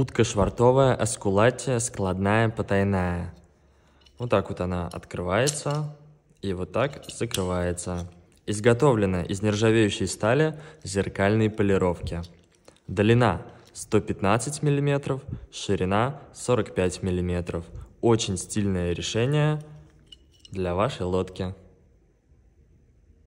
Утка швартовая, эскулатия складная, потайная. Вот так вот она открывается и вот так закрывается. Изготовлена из нержавеющей стали зеркальной полировки. Долина 115 мм, ширина 45 мм. Очень стильное решение для вашей лодки.